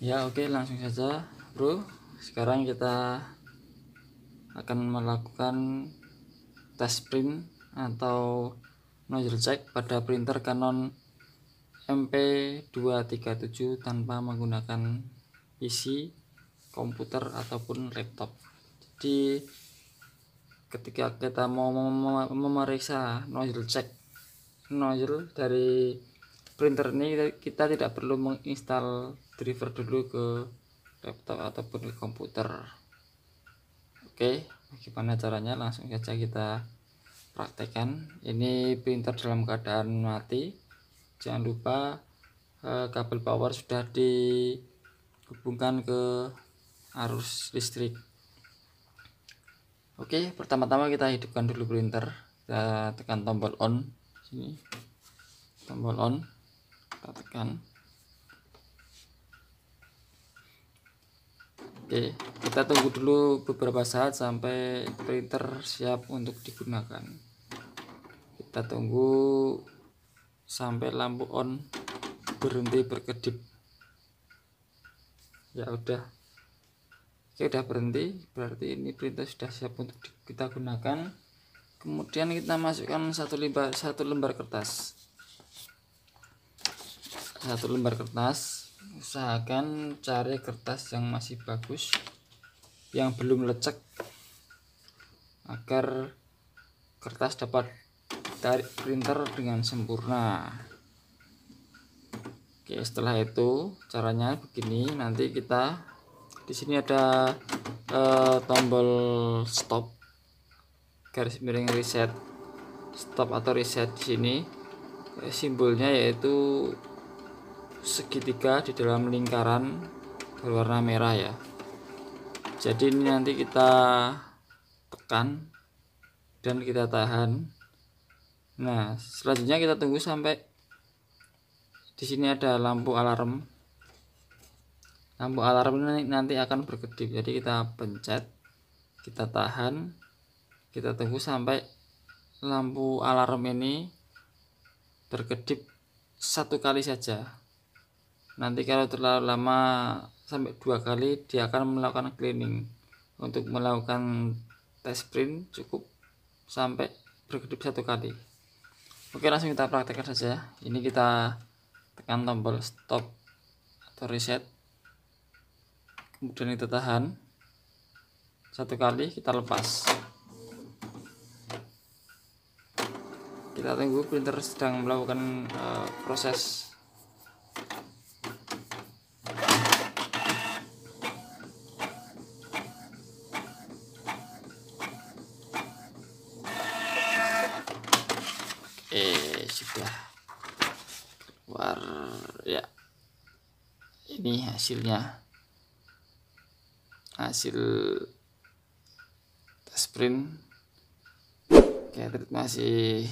ya oke okay, langsung saja bro sekarang kita akan melakukan tes print atau nozzle check pada printer Canon MP237 tanpa menggunakan PC komputer ataupun laptop jadi ketika kita mau mem memeriksa nozzle check nozzle dari printer ini kita tidak perlu menginstal driver dulu ke laptop ataupun ke komputer oke gimana caranya langsung saja kita praktekkan ini printer dalam keadaan mati jangan lupa eh, kabel power sudah dihubungkan ke arus listrik oke pertama-tama kita hidupkan dulu printer kita tekan tombol on sini tombol on kita tekan Oke, kita tunggu dulu beberapa saat sampai printer siap untuk digunakan. Kita tunggu sampai lampu on berhenti berkedip. Ya udah. Oke, udah berhenti, berarti ini printer sudah siap untuk kita gunakan. Kemudian kita masukkan satu lembar satu lembar kertas. Satu lembar kertas usahakan cari kertas yang masih bagus yang belum lecek agar kertas dapat tarik printer dengan sempurna Oke setelah itu caranya begini nanti kita di sini ada e, tombol stop garis miring reset stop atau reset di sini simbolnya yaitu segitiga di dalam lingkaran berwarna merah ya jadi ini nanti kita tekan dan kita tahan nah selanjutnya kita tunggu sampai di sini ada lampu alarm lampu alarm ini nanti akan berkedip jadi kita pencet kita tahan kita tunggu sampai lampu alarm ini berkedip satu kali saja nanti kalau terlalu lama sampai dua kali dia akan melakukan cleaning untuk melakukan test print cukup sampai berkedip satu kali oke langsung kita praktekkan saja ya. ini kita tekan tombol stop atau reset kemudian kita tahan satu kali kita lepas kita tunggu printer sedang melakukan uh, proses eh sudah war ya ini hasilnya hasil test print kayak masih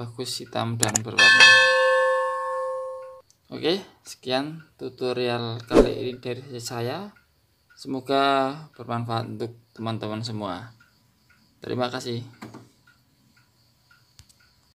bagus hitam dan berwarna oke sekian tutorial kali ini dari saya semoga bermanfaat untuk teman-teman semua terima kasih